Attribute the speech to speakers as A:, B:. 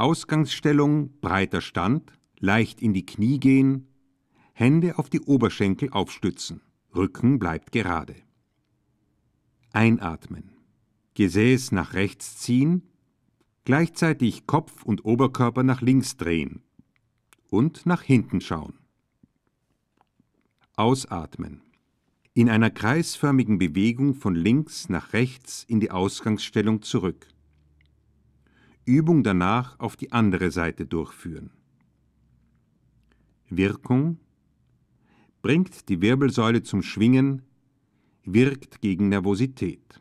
A: Ausgangsstellung breiter Stand, leicht in die Knie gehen, Hände auf die Oberschenkel aufstützen, Rücken bleibt gerade. Einatmen. Gesäß nach rechts ziehen, gleichzeitig Kopf und Oberkörper nach links drehen und nach hinten schauen. Ausatmen. In einer kreisförmigen Bewegung von links nach rechts in die Ausgangsstellung zurück. Übung danach auf die andere Seite durchführen. Wirkung bringt die Wirbelsäule zum Schwingen, wirkt gegen Nervosität.